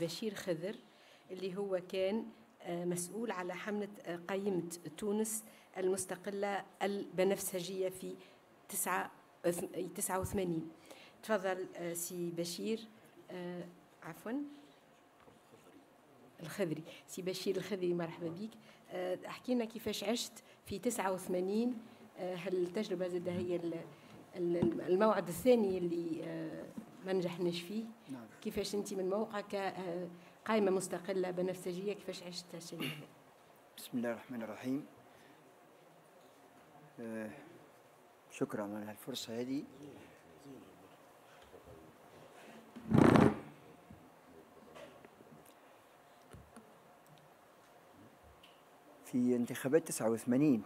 بشير خضر اللي هو كان آه، مسؤول على حملة آه، قيمة تونس المستقلة البنفسجية في 89 تفضل آه، سي بشير عفوا الخضري سي بشير الخضري مرحبا نعم. بك احكي لنا كيفاش عشت في 89 هالتجربة التجربه زاد هي الموعد الثاني اللي ما نجحناش فيه نعم. كيفاش انت من موقعك آه، قائمه مستقله بنفسجيه كيفاش عشت الشيء بسم الله الرحمن الرحيم آه شكرا على الفرصه هذه في انتخابات 89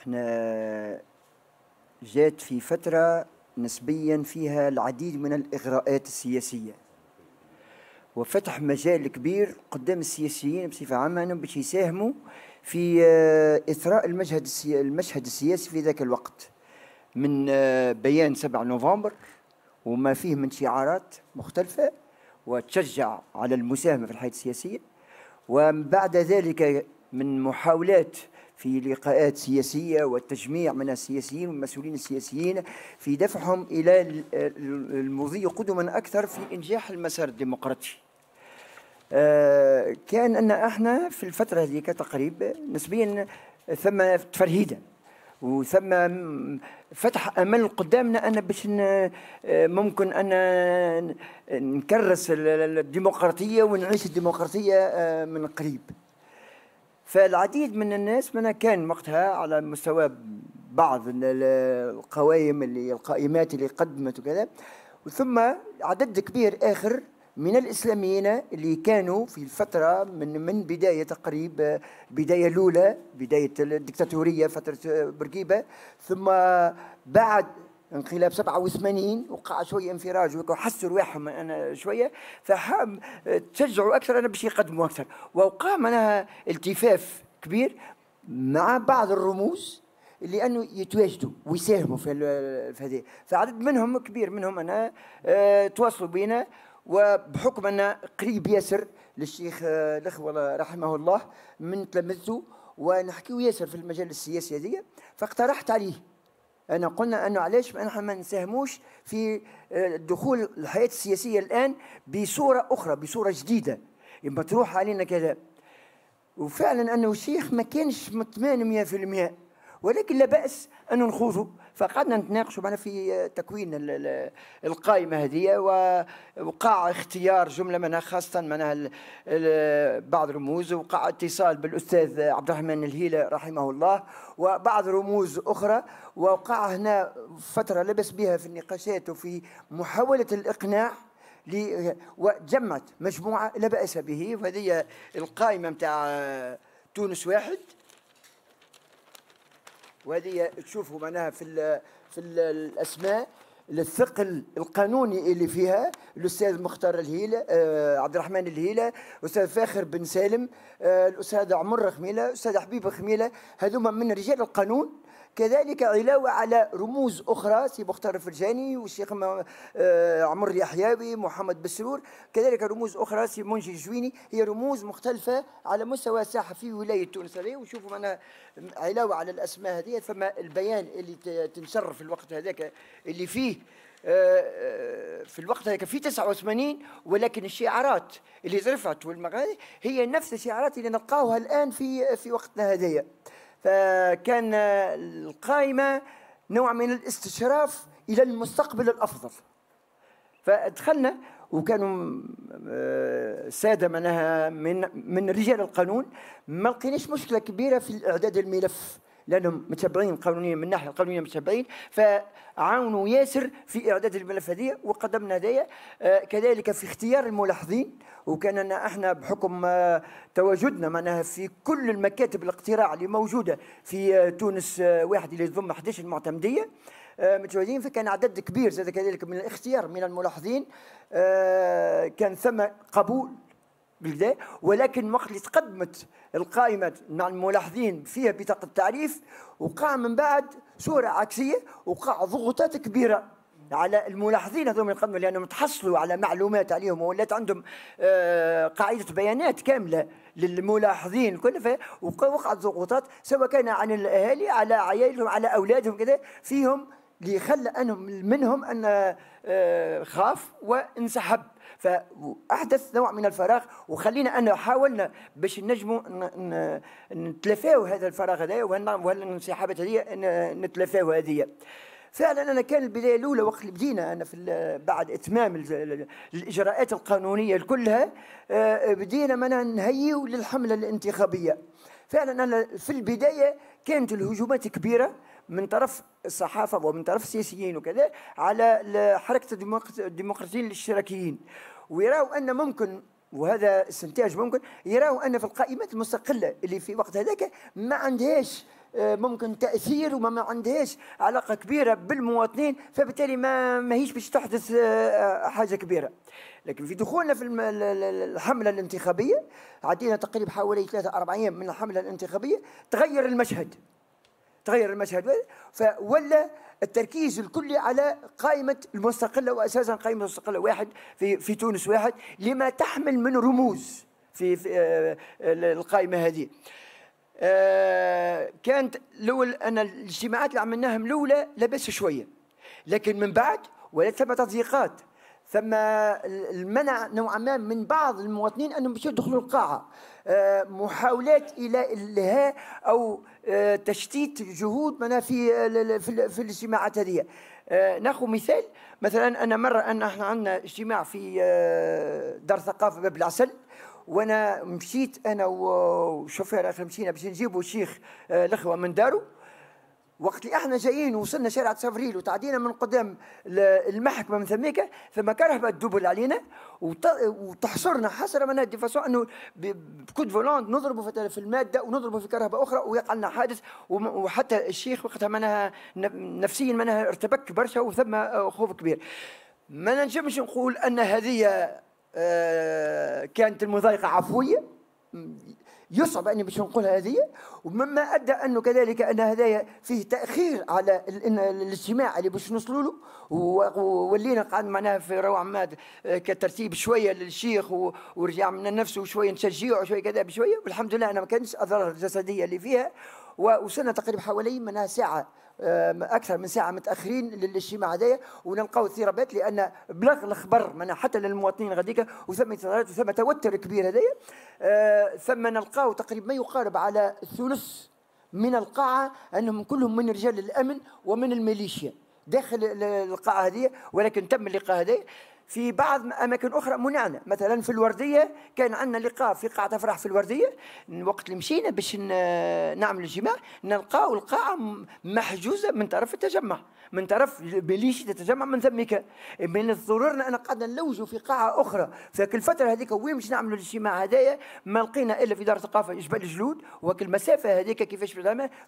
احنا جات في فتره نسبيا فيها العديد من الإغراءات السياسية وفتح مجال كبير قدام السياسيين بصفة عامة أنهم باش يساهموا في آه، إثراء المشهد المشهد السياسي في ذاك الوقت من آه، بيان 7 نوفمبر وما فيه من شعارات مختلفة وتشجع على المساهمة في الحياة السياسية ومن بعد ذلك من محاولات في لقاءات سياسية والتجميع من السياسيين والمسؤولين السياسيين في دفعهم إلى المضي قدما أكثر في إنجاح المسار الديمقراطي آه، كان أن احنا في الفترة هذيك تقريبا نسبيا ثم تفرهيدا وثم فتح امل قدامنا ان باش آه، ممكن ان نكرس الديمقراطيه ونعيش الديمقراطيه آه، من قريب فالعديد من الناس من كان وقتها على مستوى بعض القوائم اللي القائمات اللي قدمت وكذا ثم عدد كبير اخر من الاسلاميين اللي كانوا في الفتره من من بدايه تقريب بدايه الاولى بدايه الدكتاتوريه فتره برقيبه ثم بعد انقلاب 87 وقع شويه انفراج وحسوا رواحهم انا شويه فحام آه، تشجعوا اكثر انا باش يقدموا اكثر وقام انا التفاف كبير مع بعض الرموز اللي انه يتواجدوا ويساهموا في هذه فعدد منهم كبير منهم انا أه تواصلوا بينا وبحكم انا قريب ياسر للشيخ آه، الاخوه رحمه الله من تلمذته ونحكيو ياسر في المجال السياسي هذه فاقترحت عليه أنا قلنا أنه علاش نحن ما نساهموش في آه، دخول الحياة السياسية الآن بصورة أخرى بصورة جديدة تروح علينا كذا وفعلا أنه الشيخ ما كانش مطمئن 100% ولكن لا بأس أنه نخوضه فقعدنا نتناقشوا معنا في تكوين القائمه هذه ووقع اختيار جمله منها خاصه منها بعض رموز وقع اتصال بالاستاذ عبد الرحمن الهيله رحمه الله وبعض رموز اخرى ووقع هنا فتره لبس بها في النقاشات وفي محاوله الاقناع وجمعت مجموعه لا باس به وهذه القائمه نتاع تونس واحد وهذه تشوفوا معناها في الـ في الـ الاسماء الثقل القانوني اللي فيها الاستاذ مختار الهيله آه عبد الرحمن الهيله الاستاذ فاخر بن سالم آه الاستاذ عمر خميله الاستاذ حبيب خميله هذوما من رجال القانون كذلك علاوة على رموز أخرى سي مختار الفرجاني والشيخ آه، عمر اليحياوي محمد بسرور كذلك رموز أخرى سي منجي الجويني هي رموز مختلفة على مستوى الساحة في ولاية تونس هذه وشوفوا أنا علاوة على الأسماء هذه فما البيان اللي تنشر في الوقت هذاك اللي فيه آه، آه، في الوقت هذاك في 89 ولكن الشعارات اللي رفعت والمغادي هي نفس الشعارات اللي نلقاوها الان في في وقتنا هذايا. فكان القائمة نوع من الاستشراف إلى المستقبل الأفضل فدخلنا وكانوا آه، ساده معناها من من رجال القانون ما لقيناش مشكله كبيره في اعداد الملف لانهم متبعين قانونيا من الناحيه القانونيه متبعين فعاونوا ياسر في اعداد الملف هذه وقدمنا آه، هذايا كذلك في اختيار الملاحظين وكاننا احنا بحكم آه، تواجدنا معناها في كل المكاتب الاقتراع اللي موجوده في آه، تونس واحد اللي تضم 11 معتمديه متواجدين فكان عدد كبير زاد كذلك من الاختيار من الملاحظين كان ثم قبول ولكن وقت اللي تقدمت القائمه مع الملاحظين فيها بطاقه التعريف وقع من بعد صوره عكسيه وقع ضغوطات كبيره على الملاحظين هذوما اللي يقدموا لانهم تحصلوا على معلومات عليهم ولات عندهم آه، قاعده بيانات كامله للملاحظين كل وقعت ضغوطات سواء كان عن الاهالي على عيالهم على اولادهم كذا فيهم اللي خلى انهم منهم ان آه، خاف وانسحب فاحدث نوع من الفراغ وخلينا ان حاولنا باش نجموا نتلافاو هذا الفراغ هذايا والانسحابات هذه نتلافاو هذه فعلا انا كان البدايه الاولى وقت اللي بدينا انا في بعد اتمام الاجراءات القانونيه كلها آه، بدينا منا نهيئوا للحمله الانتخابيه فعلا انا في البدايه كانت الهجومات كبيره من طرف الصحافه ومن طرف السياسيين وكذا على حركه الديمقراطيين الاشتراكيين ويراوا ان ممكن وهذا استنتاج ممكن يراوا ان في القائمات المستقله اللي في وقت هذاك ما عندهاش آه، ممكن تاثير وما ما عندهاش علاقه كبيره بالمواطنين فبالتالي ما ماهيش باش تحدث آه، آه، حاجه كبيره لكن في دخولنا في الحمله الانتخابيه عدينا تقريبا حوالي ثلاثة أربع ايام من الحمله الانتخابيه تغير المشهد تغير المشهد فولى التركيز الكلي على قائمة المستقلة وأساسا قائمة المستقلة واحد في, في تونس واحد لما تحمل من رموز في, في آه، القائمة هذه آه، كانت الأول أن الاجتماعات اللي عملناها الأولى لبس شوية لكن من بعد ولا ثم تضييقات ثم المنع نوعا ما من بعض المواطنين انهم باش يدخلوا القاعه آه، محاولات الى الهاء او آه، تشتيت جهود منا في في الاجتماعات هذه آه، ناخذ مثال مثلا انا مره ان احنا عندنا اجتماع في دار ثقافه باب العسل وانا مشيت انا وشوفير اخر مشينا باش نجيبوا شيخ الاخوه من داره وقت اللي احنا جايين وصلنا شارع تسافريل وتعدينا من قدام المحكمه من ثميك فما كرهبه تدبل علينا وتحصرنا حصر من دي فاسون انه بكود فولوند نضربوا في الماده ونضربوا في كرهبه اخرى ويقع لنا حادث وحتى الشيخ وقتها منها نفسيا منها ارتبك برشا وثم خوف كبير ما نجمش نقول ان هذه آه، كانت المضايقه عفويه يصعب اني باش نقولها هذه ومما أدى أنه كذلك أن هذايا فيه تأخير على الاجتماع اللي باش نوصلوا له وولينا قاعد معناها في روع عماد آه، كترتيب شوية للشيخ ورجع من نفسه وشوية نشجعه وشوية كذا بشوية والحمد لله أنا ما كانش أضرار جسدية اللي فيها ووصلنا تقريبا حوالي منها ساعة اكثر من ساعه متاخرين للاجتماع هذايا ونلقاو اضطرابات لان بلغ الخبر معناها حتى للمواطنين غاديك وثم اضطرابات وثم توتر كبير هذايا آه، ثم نلقاو تقريبا ما يقارب على ثلث من القاعه انهم كلهم من رجال الامن ومن الميليشيا داخل القاعه هذه ولكن تم اللقاء هذه في بعض اماكن اخرى منعنا مثلا في الورديه كان عندنا لقاء في قاعه فرح في الورديه وقت اللي مشينا باش نعمل الجماع نلقاو القاعه محجوزه من طرف التجمع من طرف بليش تتجمع من ثمك من الضرورنا انا قعدنا نلوجوا في قاعه اخرى في الفتره هذيك وين باش نعملوا الاجتماع هذايا ما لقينا الا في دار الثقافه جبل الجلود وكل المسافه هذيك كيفاش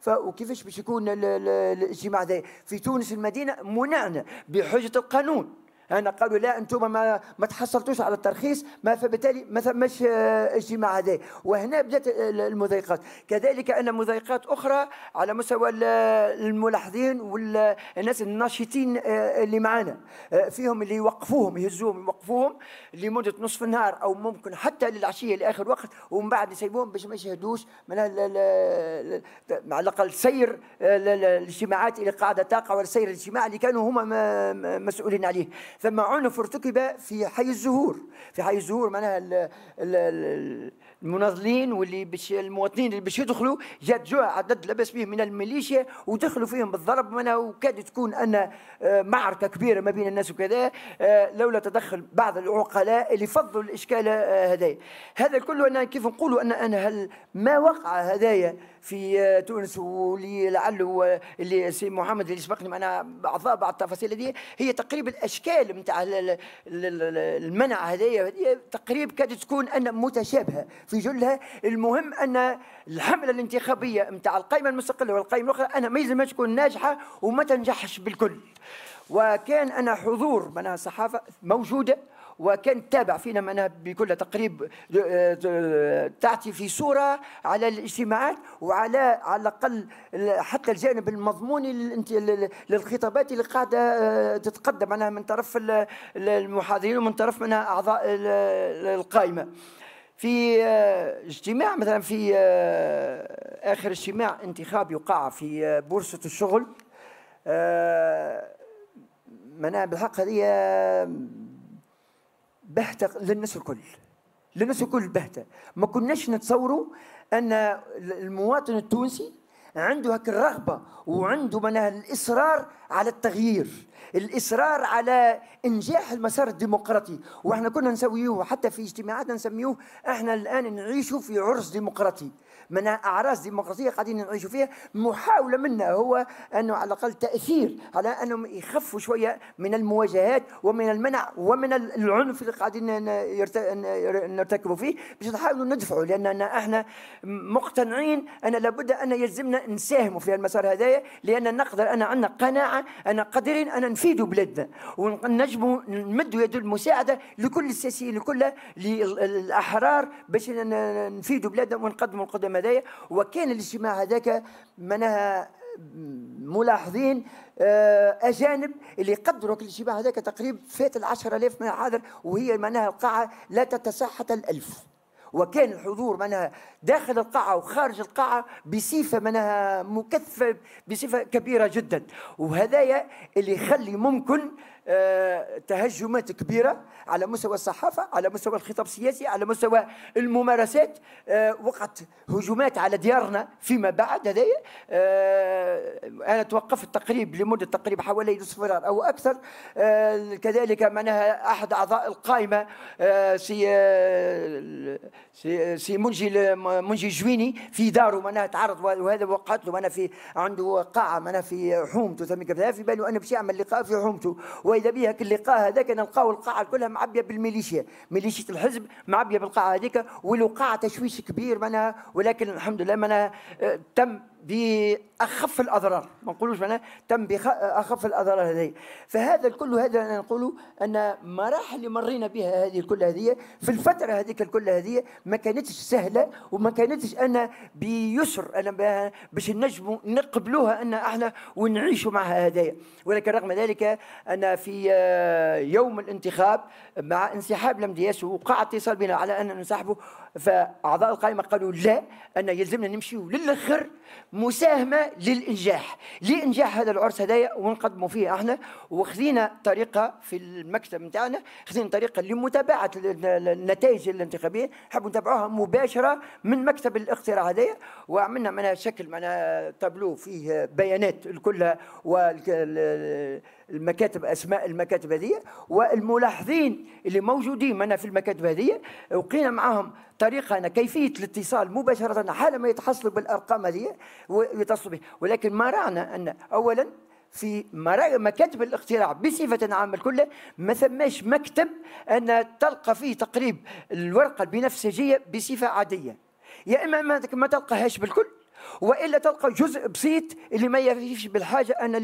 وكيفاش باش يكون الاجتماع هذايا في تونس المدينه منعنا بحجه القانون انا قالوا لا انتم ما ما تحصلتوش على الترخيص ما فبالتالي ما ثمش آه، اجتماع هذا وهنا بدات المضايقات كذلك ان مضايقات اخرى على مستوى الملاحظين والناس الناشطين آه، اللي معنا آه، فيهم اللي يوقفوهم يهزوهم يوقفوهم لمده نصف النهار او ممكن حتى للعشيه لاخر وقت ومن بعد يسيبوهم باش ما يشهدوش من على الاقل سير الاجتماعات اللي قاعده تقع ولا سير الاجتماع اللي كانوا هما مسؤولين عليه ثم عنف ارتكب في حي الزهور في حي الزهور معناها المناضلين واللي باش المواطنين اللي باش يدخلوا جات جوع عدد لبس به من الميليشيا ودخلوا فيهم بالضرب معناها وكاد تكون ان آه، معركه كبيره ما بين الناس وكذا آه، لولا تدخل بعض العقلاء اللي فضلوا الاشكال آه، هذايا هذا كله انا كيف نقولوا ان انا هل ما وقع هذايا في تونس واللي لعله اللي سي محمد اللي سبقني معنا اعضاء بعض التفاصيل هذه هي تقريبا الاشكال نتاع المنع هذايا تقريب كاد تكون ان متشابهه في جلها المهم ان الحمله الانتخابيه نتاع القائمه المستقله والقائمه الاخرى انا ما يلزمها تكون ناجحه وما تنجحش بالكل وكان انا حضور من الصحافه موجوده وكان تابع فينا معناها بكل تقريب آه، آه، تعطي في صوره على الاجتماعات وعلى على الاقل حتى الجانب المضموني للخطابات اللي قاعده آه، تتقدم معناها من طرف المحاضرين ومن طرف منها اعضاء القائمه. في اجتماع مثلا في اخر اجتماع انتخاب يقع في بورصه الشغل معناها بالحق هذه باهته للناس الكل للناس الكل باهته ما كناش نتصوروا ان المواطن التونسي عنده هك الرغبة وعنده معناها الإصرار على التغيير الإصرار على إنجاح المسار الديمقراطي وإحنا كنا نسويوه حتى في اجتماعاتنا نسميوه إحنا الآن نعيشوا في عرس ديمقراطي من اعراس ديمقراطيه قاعدين نعيشوا فيها محاوله منا هو انه على الاقل تاثير على انهم يخفوا شويه من المواجهات ومن المنع ومن العنف اللي قاعدين نرتكبوا فيه باش نحاولوا ندفعوا لاننا احنا مقتنعين ان لابد ان يلزمنا نساهموا في المسار هذايا لان نقدر انا عندنا قناعه انا قادرين ان نفيدوا بلادنا ونجموا نمدوا يد المساعده لكل السياسيين كلها الاحرار باش نفيدوا بلادنا ونقدموا القدم الكلام هذايا وكان الاجتماع هذاك معناها ملاحظين آه، اجانب اللي قدروا الاجتماع هذاك تقريبا فات ال 10000 من الحاضر وهي معناها القاعه لا تتسع حتى 1000 وكان الحضور معناها داخل القاعة وخارج القاعة بصفة معناها مكثفة بصفة كبيرة جدا وهذايا اللي يخلي ممكن آه، تهجمات كبيرة على مستوى الصحافة على مستوى الخطاب السياسي على مستوى الممارسات آه، وقعت هجومات على ديارنا فيما بعد هذايا آه، أنا توقفت تقريب لمدة تقريب حوالي نصف أو أكثر كذلك معناها أحد أعضاء القائمة سي سي منجي منجي جويني في داره معناها تعرض وهذا وقعت له معناها في عنده قاعة معناها في حومته في بالي أنا باش يعمل لقاء في حومته واذا بها اللقاء هذاك نلقاو القاعه كلها معبيه بالميليشيا ميليشيا الحزب معبيه بالقاعه هذيك ولو قاعه تشويش كبير معناها ولكن الحمد لله معناها آه، تم باخف الاضرار ما نقولوش معناها تم باخف الاضرار هذه فهذا الكل هذا انا نقولوا ان مراحل اللي مرينا بها هذه الكل هذه في الفتره هذيك الكل هذه ما كانتش سهله وما كانتش انا بيسر انا باش نجموا نقبلوها ان احنا ونعيشوا معها هدايا ولكن رغم ذلك انا في آه، يوم الانتخاب مع انسحاب لمدياس وقع اتصال بنا على ان نسحبه فاعضاء القائمه قالوا لا ان يلزمنا نمشيو للاخر مساهمه للانجاح لانجاح هذا العرس هذايا ونقدموا فيه احنا وخذينا طريقه في المكتب نتاعنا خذينا طريقه لمتابعه النتائج الانتخابيه نحبوا نتابعوها مباشره من مكتب الاقتراع هذايا وعملنا منها شكل معنا تابلو فيه بيانات الكلها وال المكاتب اسماء المكاتب هذه والملاحظين اللي موجودين معنا في المكاتب هذه وقينا معاهم طريقه أنا كيفيه الاتصال مباشره حالما يتحصلوا بالارقام هذه ويتصلوا به ولكن ما رانا ان اولا في مكاتب الاختراع بصفة عامة الكل ما ثماش مكتب أن تلقى فيه تقريب الورقة البنفسجية بصفة عادية يا إما ما تلقاهاش بالكل والا تلقى جزء بسيط اللي ما يفيش بالحاجه انا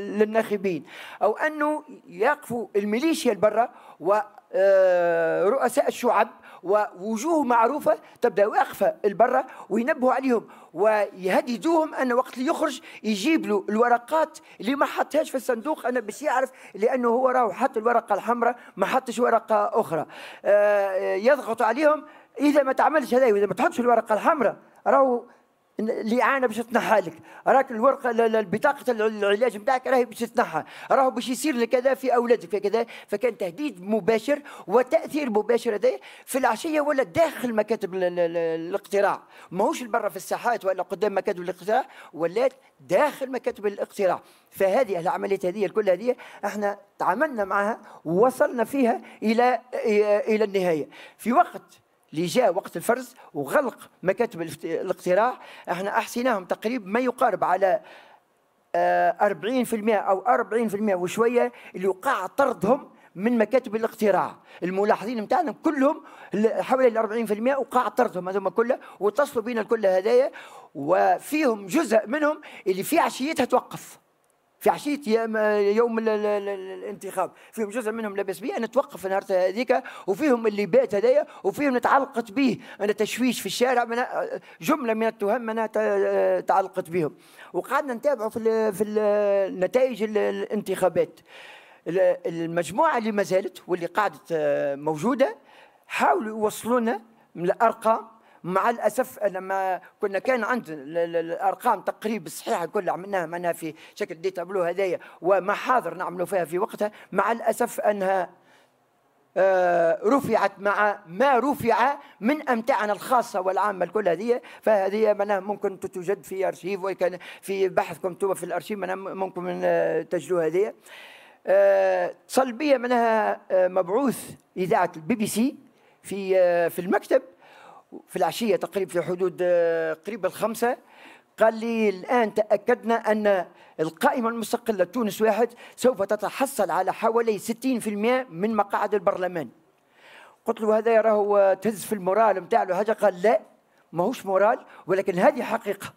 للناخبين او انه يقفوا الميليشيا البرة آه، ورؤساء الشعب ووجوه معروفه تبدا واقفه البرة وينبهوا عليهم ويهددوهم ان وقت اللي يخرج يجيب له الورقات اللي ما حطهاش في الصندوق انا باش يعرف لانه هو راهو حط الورقه الحمراء ما حطش ورقه اخرى آه، آه، يضغط عليهم اذا ما تعملش هذا واذا ما تحطش الورقه الحمراء راهو الاعانه باش تنحى لك راك الورقه البطاقه العلاج نتاعك راهي باش تتنحى راهو باش يصير لك كذا في اولادك في كذا فكان تهديد مباشر وتاثير مباشر هذا في العشيه ولا داخل مكاتب الاقتراع ماهوش برا في الساحات ولا قدام مكاتب الاقتراع ولات داخل مكاتب الاقتراع فهذه العمليه هذه الكل هذه احنا تعاملنا معها ووصلنا فيها الى الى النهايه في وقت اللي جاء وقت الفرز وغلق مكاتب الاقتراع احنا احصيناهم تقريبا ما يقارب على 40% آه، او 40% وشويه اللي وقع طردهم من مكاتب الاقتراع الملاحظين نتاعنا كلهم حوالي ال 40% وقع طردهم هذوما كله واتصلوا بينا الكل هدايا وفيهم جزء منهم اللي في عشيتها توقف في عشيه يوم الانتخاب فيهم جزء منهم لبس به انا توقف نهار هذيك وفيهم اللي بات هذايا وفيهم تعلقت به انا تشويش في الشارع من جمله من التهم انا تعلقت بهم وقعدنا نتابعوا في في نتائج الانتخابات المجموعه اللي ما زالت واللي قعدت آه، موجوده حاولوا يوصلونا من الارقام مع الاسف لما كنا كان عندنا الارقام تقريب الصحيحه كلها عملناها معناها في شكل دي تابلو هذايا ومحاضر نعملوا فيها في وقتها مع الاسف انها آه، رفعت مع ما رفع من امتعنا الخاصه والعامه الكل هذه فهذه معناها ممكن تتوجد في ارشيف وكان في بحثكم توا في الارشيف ممكن تجدوها هذه آه، صلبيه اتصل منها آه، مبعوث اذاعه البي بي سي في في المكتب في العشية تقريبا في حدود آه، قريب الخمسة قال لي الآن تأكدنا أن القائمة المستقلة تونس واحد سوف تتحصل على حوالي 60% من مقاعد البرلمان قلت له هذا يراه تهز في المورال له حاجة قال لا ماهوش مورال ولكن هذه حقيقة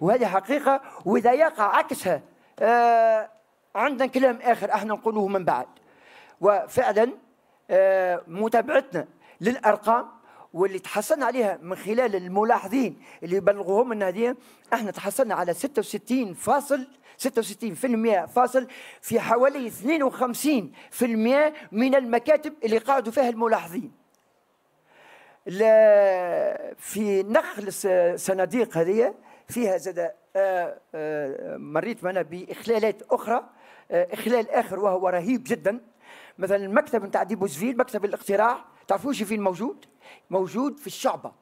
وهذه حقيقة وإذا يقع عكسها آه عندنا كلام آخر احنا نقولوه من بعد وفعلا آه متابعتنا للأرقام واللي تحصلنا عليها من خلال الملاحظين اللي بلغوهم لنا هذه احنا تحصلنا على 66 فاصل 66% فاصل في حوالي 52% من المكاتب اللي قعدوا فيها الملاحظين في نخل الصناديق هذه فيها زاد آه، آه، مريت معنا باخلالات اخرى آه، اخلال اخر وهو رهيب جدا مثلا المكتب نتاع دي بوزفيل مكتب الاقتراع تعرفوش فين موجود موجود في الشعبة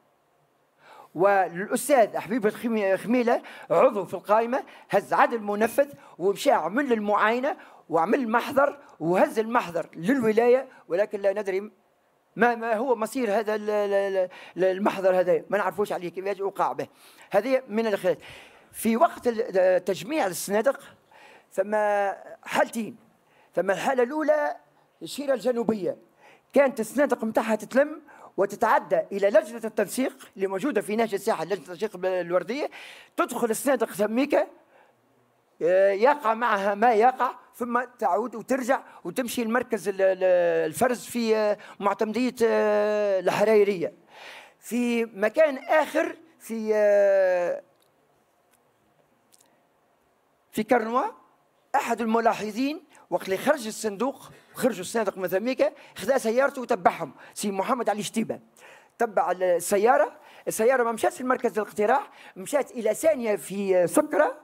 والاستاذ حبيب الخميله عضو في القائمه هز عاد المنفذ ومشى عمل المعاينه وعمل محضر وهز المحضر للولايه ولكن لا ندري ما ما هو مصير هذا المحضر هذا ما نعرفوش عليه كيفاش وقع به هذه من الخلال في وقت تجميع السنادق ثم حالتين ثم الحاله الاولى الشيره الجنوبيه كانت السنادق نتاعها تتلم وتتعدى الى لجنه التنسيق اللي موجوده في نهج الساحه لجنه التنسيق الورديه تدخل الصناديق سميكه آه، يقع معها ما يقع ثم تعود وترجع وتمشي لمركز الفرز في آه، معتمديه آه، الحريريه في مكان اخر في في كرنوا احد الملاحظين وقت اللي خرج الصندوق خرجوا الصنادق من ثميكا خذا سيارته وتبعهم سي محمد علي شتيبه تبع السياره السياره ما مشاتش لمركز الاقتراع مشات الى ثانيه في سكره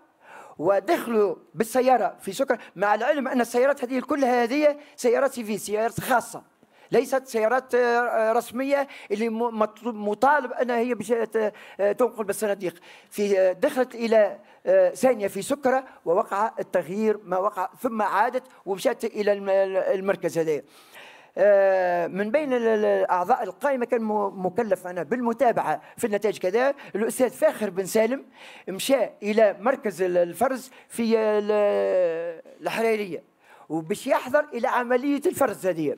ودخلوا بالسياره في سكره مع العلم ان السيارات هذه كلها هذه سيارات سيفي سيارات خاصه ليست سيارات آه، آه، رسميه اللي مطالب انها هي تنقل بالصناديق في آه، دخلت الى ثانيه في سكره ووقع التغيير ما وقع ثم عادت ومشات الى المركز هذايا من بين الاعضاء القائمه كان مكلف انا بالمتابعه في النتائج كذا الاستاذ فاخر بن سالم مشى الى مركز الفرز في الحريريه وباش يحضر الى عمليه الفرز هذه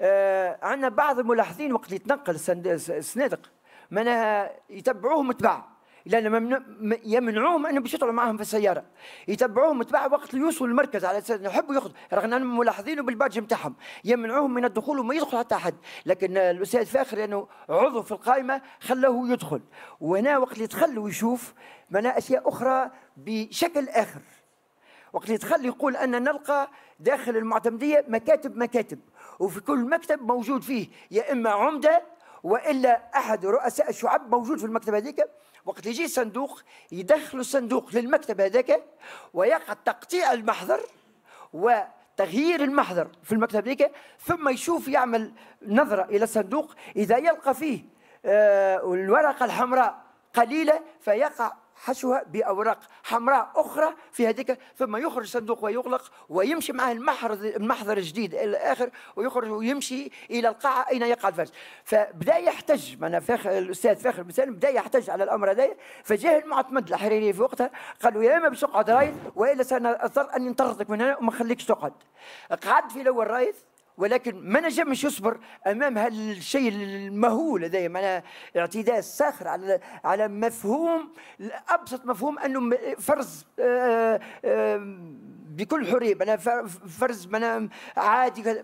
آه، عندنا بعض الملاحظين وقت اللي تنقل الصنادق معناها يتبعوهم متبع لان ممنوع يمنعوهم انهم باش يطلعوا معاهم في السياره يتبعوهم متبع وقت اللي يوصلوا المركز على اساس يحبوا ياخذوا رغم ملاحظين بالبادج نتاعهم يمنعوهم من الدخول وما يدخل حتى احد لكن الاستاذ فاخر لانه عضو في القائمه خلاه يدخل وهنا وقت اللي يتخلى ويشوف معناها اشياء اخرى بشكل اخر وقت اللي يتخلى يقول ان نلقى داخل المعتمديه مكاتب مكاتب وفي كل مكتب موجود فيه يا اما عمده والا احد رؤساء الشعب موجود في المكتب هذيك وقت يجي صندوق يدخلوا الصندوق للمكتب هذاك ويقع تقطيع المحضر وتغيير المحضر في المكتب هذيك ثم يشوف يعمل نظره الى الصندوق اذا يلقى فيه آه، الورقه الحمراء قليله فيقع حشوها بأوراق حمراء أخرى في هذيك ثم يخرج صندوق ويغلق ويمشي معه المحرز المحضر الجديد الآخر ويخرج ويمشي إلى القاعة أين يقع الفرج فبدأ يحتج أنا فاخر الأستاذ فاخر بن بدأ يحتج على الأمر هذا فجاء المعتمد الحريري في وقتها قال له يا إما بتقعد تقعد رايد وإلا سنضطر أني نطردك من هنا وما نخليكش تقعد قعد في الأول رايد ولكن ما نجمش يصبر امام هالشيء المهول هذا يعني معناها اعتداء ساخر على على مفهوم ابسط مفهوم انه فرز آه، آه، بكل حريه معناها فرز معناها عادي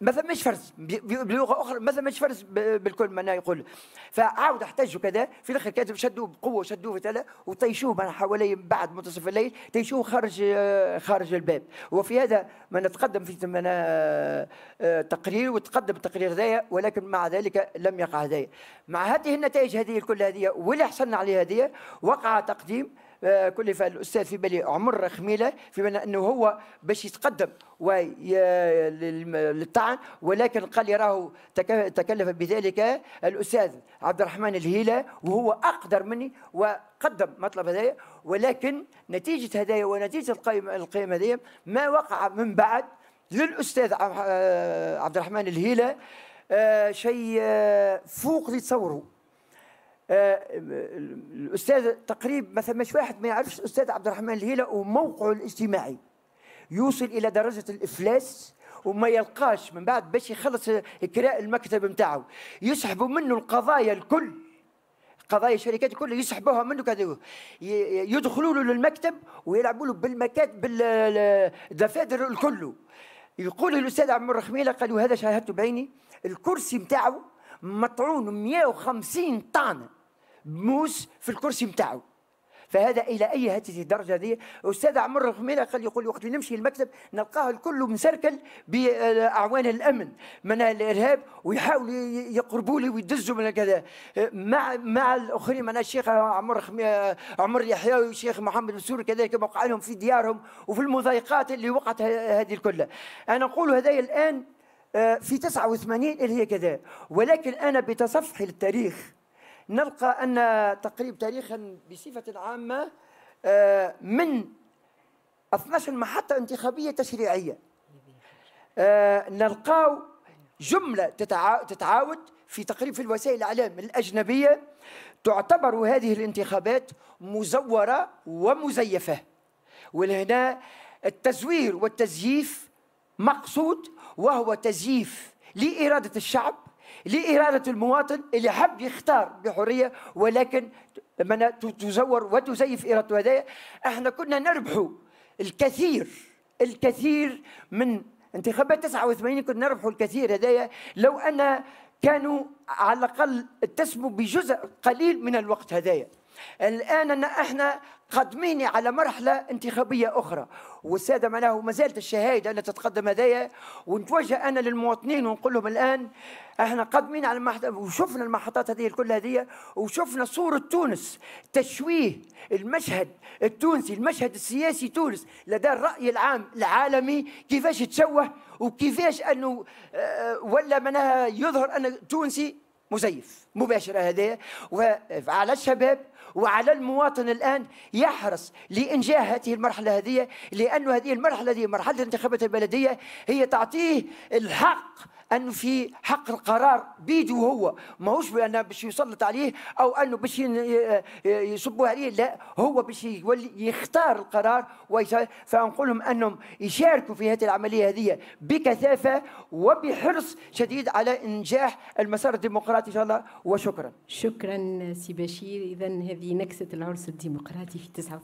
ما فماش فرز بلغه اخرى ما فماش فرز بالكل معناها يقول فعاود احتجوا كذا في الاخر كاتب شدوه بقوه شدوه في وطيشوه من حوالي بعد منتصف الليل طيشوه خارج آه، خارج الباب وفي هذا ما نتقدم في آه، آه، تقرير وتقدم التقرير هذايا ولكن مع ذلك لم يقع هذايا مع هذه النتائج هذه الكل هذه واللي حصلنا عليها هذه وقع تقديم آه، كلف الاستاذ في بالي عمر خميله في بالنا انه هو باش يتقدم للطعن ولكن قال لي راهو تكلف بذلك الاستاذ عبد الرحمن الهيله وهو اقدر مني وقدم مطلب هذايا ولكن نتيجه هذايا ونتيجه القيم القيم هذه ما وقع من بعد للاستاذ آه، عبد الرحمن الهيله آه، شيء فوق اللي تصوره آه، الاستاذ تقريب ما ثماش واحد ما يعرفش الاستاذ عبد الرحمن الهيله وموقعه الاجتماعي يوصل الى درجه الافلاس وما يلقاش من بعد باش يخلص كراء المكتب نتاعو يسحبوا منه القضايا الكل قضايا الشركات كلها يسحبوها منه كذا يدخلوا له للمكتب ويلعبوا له بالمكاتب بالدفاتر الكل يقول الاستاذ عمر الرخميله قالوا هذا شاهدته بعيني الكرسي نتاعو مطعون 150 طعنه موس في الكرسي نتاعو فهذا الى اي هذه الدرجه دي استاذ عمر الخميره قال يقول وقت اللي نمشي المكتب نلقاه الكل مسركل باعوان الامن من الارهاب ويحاولوا يقربوا لي ويدزوا من كذا مع مع الاخرين من الشيخ عمر عمر يحيى والشيخ محمد منصور كذلك وقع لهم في ديارهم وفي المضايقات اللي وقعت هذه كلها انا نقول هذا الان آه، في 89 اللي هي كذا ولكن انا بتصفحي للتاريخ نلقى أن تقريب تاريخا بصفة عامة آه، من 12 محطة انتخابية تشريعية آه، نلقاو جملة تتعاود في تقريب في الوسائل الإعلام الأجنبية تعتبر هذه الانتخابات مزورة ومزيفة ولهنا التزوير والتزييف مقصود وهو تزييف لإرادة الشعب لإرادة المواطن اللي حب يختار بحرية ولكن لما تزور وتزيف إرادته هذايا احنا كنا نربحوا الكثير الكثير من انتخابات 89 كنا نربحوا الكثير هذايا لو أن كانوا على الأقل اتسموا بجزء قليل من الوقت هذايا الآن أن احنا قدميني على مرحلة انتخابية أخرى والسادة معناه ما زالت الشهادة اللي تتقدم هدايا ونتوجه أنا للمواطنين ونقول لهم الآن احنا قادمين على المحطة وشفنا المحطات هذه الكل هذه وشفنا صورة تونس تشويه المشهد التونسي المشهد السياسي تونس لدى الرأي العام العالمي كيفاش تشوه وكيفاش أنه آه، ولا منها يظهر أن تونسي مزيف مباشرة هذه وعلى الشباب وعلى المواطن الآن يحرص لإنجاح هذه المرحلة هذه لأن هذه المرحلة هذه مرحلة الانتخابات البلدية هي تعطيه الحق أن في حق القرار بيده هو ماهوش بأنه باش يسلط عليه أو أنه باش يصبوا عليه لا هو باش يولي يختار القرار فنقول لهم أنهم يشاركوا في هذه العملية هذه بكثافة وبحرص شديد على إنجاح المسار الديمقراطي إن شاء الله وشكرا شكرا سي بشير إذا هذه هذه نكسه العرس الديمقراطي في 49